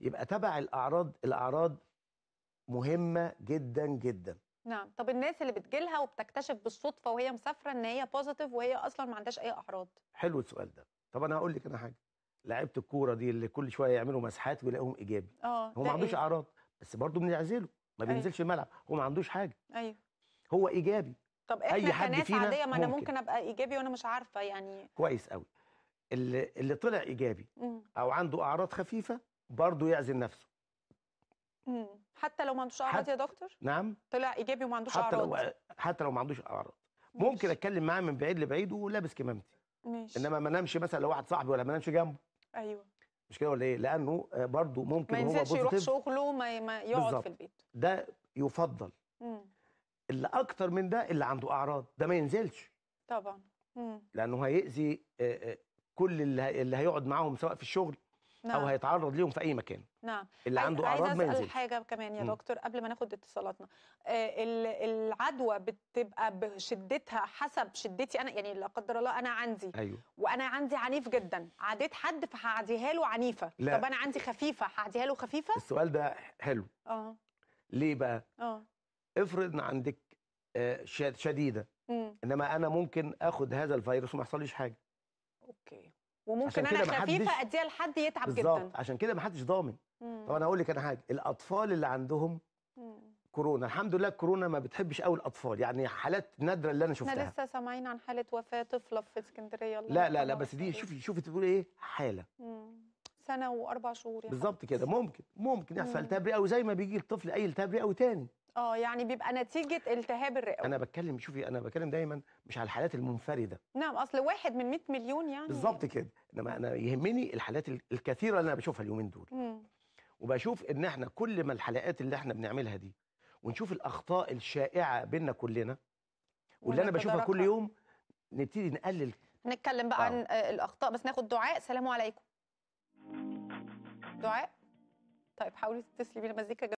يبقى تبع الاعراض الاعراض مهمه جدا جدا نعم طب الناس اللي بتجيلها وبتكتشف بالصدفه وهي مسافره ان هي بوزيتيف وهي اصلا ما عندهاش اي اعراض حلو السؤال ده طب انا هقول لك انا حاجه لعيبه الكوره دي اللي كل شويه يعملوا مسحات ويلاقوهم ايجابي اه هو ما عندوش إيه؟ اعراض بس برضه بنعزله ما أيوه. بينزلش أيوه. الملعب هو ما عندوش حاجه ايوه هو ايجابي طب احنا أي حد كناس فينا عاديه ما انا ممكن. ممكن ابقى ايجابي وانا مش عارفه يعني كويس قوي اللي, اللي طلع ايجابي مم. او عنده اعراض خفيفه برضه يعزل نفسه حتى لو ما عندوش اعراض يا دكتور نعم طلع ايجابي وما عندوش حتى اعراض لو حتى لو ما عندوش اعراض ممكن اتكلم معاه من بعيد لبعيد ولابس كمامتي ماشي انما ما نمشي مثلا لو واحد صاحبي ولا ما نمشي جنبه ايوه مش كده ولا ايه لانه برضه ممكن ما هو يروح شغله ما, ما يقعد بالزبط. في البيت ده يفضل مم. اللي اكتر من ده اللي عنده اعراض ده ما ينزلش طبعا مم. لانه هيأذي آه، آه، كل اللي هيقعد معاهم سواء في الشغل نعم. او هيتعرض ليهم في اي مكان نعم اللي عنده عايز اعراض ما ينزلش حاجه كمان يا م. دكتور قبل ما ناخد اتصالاتنا آه العدوى بتبقى بشدتها حسب شدتي انا يعني لا قدر الله انا عندي أيوه. وانا عندي عنيف جدا عديت حد فهعديها له عنيفه لا. طب انا عندي خفيفه هعديها له خفيفه السؤال ده حلو اه ليه بقى اه افرض ان عندك آه شديده م. انما انا ممكن اخد هذا الفيروس وما يحصليش حاجه اوكي وممكن انا خفيفه اديها لحد يتعب بالزبط. جدا عشان كده محدش ضامن طب انا اقول لك انا حاجه الاطفال اللي عندهم مم. كورونا الحمد لله الكورونا ما بتحبش قوي الاطفال يعني حالات نادره اللي انا شفتها احنا لسه سامعين عن حاله وفاه طفله في اسكندريه لا لا لا بس دي شوفي شوفي تقول ايه حاله مم. سنه واربع شهور يعني بالظبط كده ممكن ممكن يحصل تبرئه وزي ما بيجي الطفل اي تبرئه وتاني اه يعني بيبقى نتيجه التهاب الرئوي انا بتكلم شوفي انا بتكلم دايما مش على الحالات المنفرده نعم اصل واحد من 100 مليون يعني بالظبط كده انما انا يهمني الحالات الكثيره اللي انا بشوفها اليومين دول م. وبشوف ان احنا كل ما الحلقات اللي احنا بنعملها دي ونشوف الاخطاء الشائعه بينا كلنا واللي انا بشوفها كل يوم نبتدي نقلل نتكلم بقى آه. عن آه، الاخطاء بس ناخد دعاء سلام عليكم دعاء طيب حاولي تسلمي المزيكا